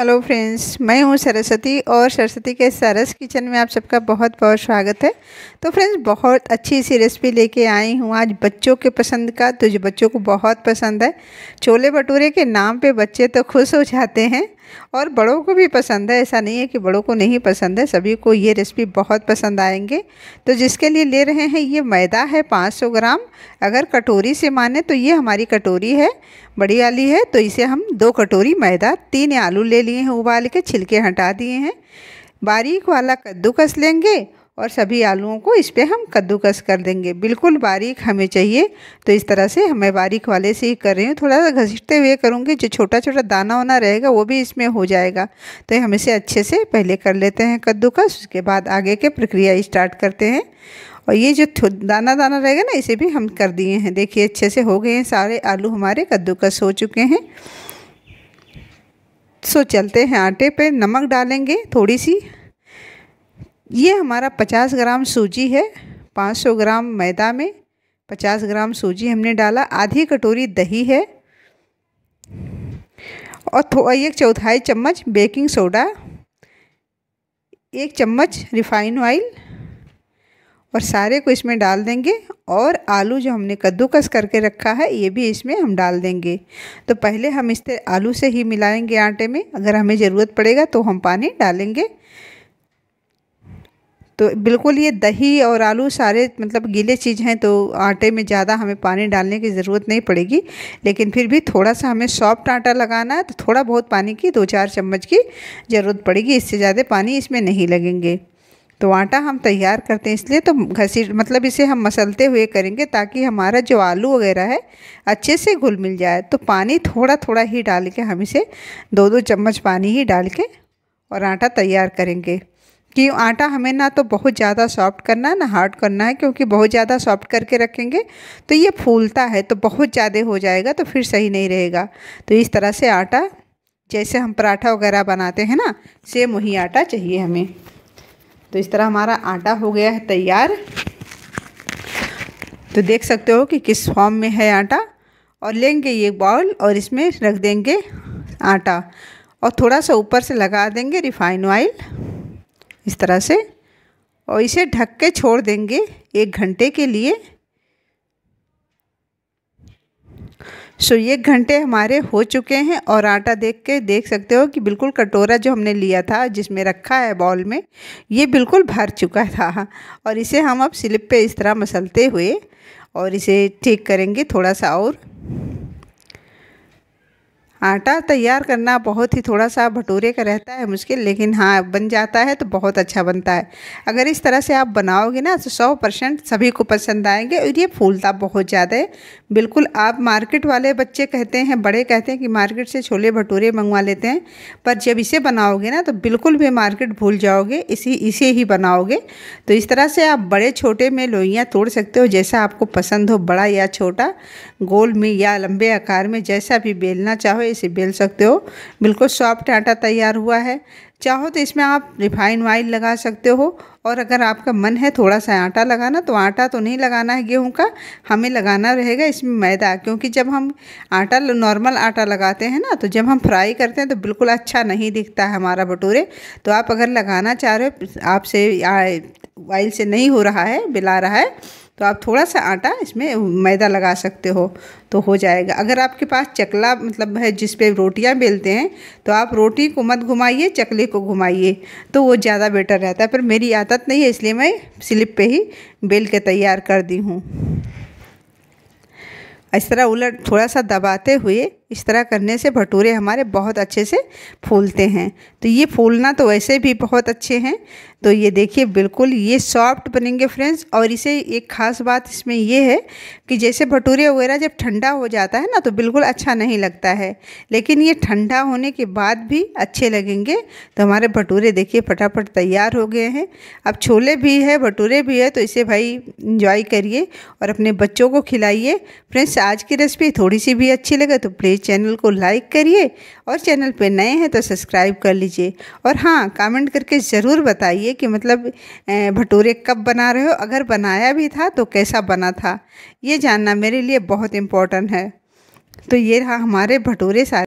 hello friends मैं हूं सरस्वती और सरस्वती के सरस किचन में आप सबका बहुत बहुत स्वागत है तो फ्रेंड्स बहुत अच्छी सी रेसिपी लेके आई हूं आज बच्चों के पसंद का तो जो बच्चों को बहुत पसंद है छोले भटूरे के नाम पे बच्चे तो खुश हो जाते हैं और बड़ों को भी पसंद है ऐसा नहीं है कि बड़ों को नहीं पसंद है सभी को ये रेसिपी बहुत पसंद आएंगे तो जिसके लिए ले रहे हैं ये मैदा है 500 ग्राम अगर कटोरी से माने तो ये हमारी कटोरी है बड़ी वाली है तो इसे हम दो कटोरी मैदा तीन आलू ले लिए हैं उबाल के छिलके हटा दिए हैं बारीक वाला कद्दूकस लेंगे और सभी आलूओं को इस पर हम कद्दूकस कर देंगे बिल्कुल बारीक हमें चाहिए तो इस तरह से हमें बारीक वाले से ही कर रही हूँ थोड़ा सा घसीटते हुए करूँगी जो छोटा छोटा दाना वाना रहेगा वो भी इसमें हो जाएगा तो हम इसे अच्छे से पहले कर लेते हैं कद्दूकस उसके बाद आगे के प्रक्रिया स्टार्ट करते हैं और ये जो दाना दाना रहेगा ना इसे भी हम कर दिए हैं देखिए अच्छे से हो गए हैं सारे आलू हमारे कद्दूकस हो चुके हैं सो चलते हैं आटे पे नमक डालेंगे थोड़ी सी ये हमारा 50 ग्राम सूजी है 500 ग्राम मैदा में 50 ग्राम सूजी हमने डाला आधी कटोरी दही है और थोड़ा एक चौथाई चम्मच बेकिंग सोडा एक चम्मच रिफाइन ऑयल और सारे को इसमें डाल देंगे और आलू जो हमने कद्दूकस करके रखा है ये भी इसमें हम डाल देंगे तो पहले हम इस आलू से ही मिलाएंगे आटे में अगर हमें ज़रूरत पड़ेगा तो हम पानी डालेंगे तो बिल्कुल ये दही और आलू सारे मतलब गीले चीज़ हैं तो आटे में ज़्यादा हमें पानी डालने की ज़रूरत नहीं पड़ेगी लेकिन फिर भी थोड़ा सा हमें सॉफ्ट आटा लगाना है तो थोड़ा बहुत पानी की दो चार चम्मच की ज़रूरत पड़ेगी इससे ज़्यादा पानी इसमें नहीं लगेंगे तो आटा हम तैयार करते हैं इसलिए तो घसी मतलब इसे हम मसलते हुए करेंगे ताकि हमारा जो आलू वगैरह है अच्छे से घुल मिल जाए तो पानी थोड़ा थोड़ा ही डाल के हम इसे दो दो चम्मच पानी ही डाल के और आटा तैयार करेंगे कि आटा हमें ना तो बहुत ज़्यादा सॉफ्ट करना है ना हार्ड करना है क्योंकि बहुत ज़्यादा सॉफ्ट करके रखेंगे तो ये फूलता है तो बहुत ज़्यादा हो जाएगा तो फिर सही नहीं रहेगा तो इस तरह से आटा जैसे हम पराठा वगैरह बनाते हैं ना सेम वही आटा चाहिए हमें तो इस तरह हमारा आटा हो गया है तैयार तो देख सकते हो कि किस फॉर्म में है आटा और लेंगे ये बाउल और इसमें रख देंगे आटा और थोड़ा सा ऊपर से लगा देंगे रिफाइन ऑयल इस तरह से और इसे ढक के छोड़ देंगे एक घंटे के लिए सो so, ये घंटे हमारे हो चुके हैं और आटा देख के देख सकते हो कि बिल्कुल कटोरा जो हमने लिया था जिसमें रखा है बॉल में ये बिल्कुल भर चुका था और इसे हम अब स्लिप पे इस तरह मसलते हुए और इसे ठीक करेंगे थोड़ा सा और आटा तैयार करना बहुत ही थोड़ा सा भटूरे का रहता है मुश्किल लेकिन हाँ बन जाता है तो बहुत अच्छा बनता है अगर इस तरह से आप बनाओगे ना तो सौ परसेंट सभी को पसंद आएंगे और ये फूलता बहुत ज़्यादा है बिल्कुल आप मार्केट वाले बच्चे कहते हैं बड़े कहते हैं कि मार्केट से छोले भटूरे मंगवा लेते हैं पर जब इसे बनाओगे ना तो बिल्कुल भी मार्केट भूल जाओगे इसी इसे ही बनाओगे तो इस तरह से आप बड़े छोटे में लोइयाँ तोड़ सकते हो जैसा आपको पसंद हो बड़ा या छोटा गोल में या लंबे आकार में जैसा भी बेलना चाहो इसे बेल सकते हो बिल्कुल सॉफ्ट आटा तैयार हुआ है चाहो तो इसमें आप रिफाइन ऑयल लगा सकते हो और अगर आपका मन है थोड़ा सा आटा लगाना तो आटा तो नहीं लगाना है गेहूं का हमें लगाना रहेगा इसमें मैदा क्योंकि जब हम आटा नॉर्मल आटा लगाते हैं ना तो जब हम फ्राई करते हैं तो बिल्कुल अच्छा नहीं दिखता है हमारा भटूरे तो आप अगर लगाना चाह रहे हो आपसे ऑयल से नहीं हो रहा है बिला रहा है तो आप थोड़ा सा आटा इसमें मैदा लगा सकते हो तो हो जाएगा अगर आपके पास चकला मतलब है जिस पे रोटियां बेलते हैं तो आप रोटी को मत घुमाइए चकले को घुमाइए तो वो ज़्यादा बेटर रहता है पर मेरी आदत नहीं है इसलिए मैं स्लिप पे ही बेल के तैयार कर दी हूँ इस तरह उलट थोड़ा सा दबाते हुए इस तरह करने से भटूरे हमारे बहुत अच्छे से फूलते हैं तो ये फूलना तो वैसे भी बहुत अच्छे हैं तो ये देखिए बिल्कुल ये सॉफ्ट बनेंगे फ्रेंड्स और इसे एक ख़ास बात इसमें ये है कि जैसे भटूरे वगैरह जब ठंडा हो जाता है ना तो बिल्कुल अच्छा नहीं लगता है लेकिन ये ठंडा होने के बाद भी अच्छे लगेंगे तो हमारे भटूरे देखिए फटाफट तैयार हो गए हैं अब छोले भी है भटूरे भी है तो इसे भाई इंजॉय करिए और अपने बच्चों को खिलाइए फ्रेंड्स आज की रेसिपी थोड़ी सी भी अच्छी लगे तो प्लीज़ चैनल को लाइक करिए और चैनल पे नए हैं तो सब्सक्राइब कर लीजिए और हाँ कमेंट करके ज़रूर बताइए कि मतलब भटूरे कब बना रहे हो अगर बनाया भी था तो कैसा बना था ये जानना मेरे लिए बहुत इम्पोर्टेंट है तो ये रहा हमारे भटूरे सारे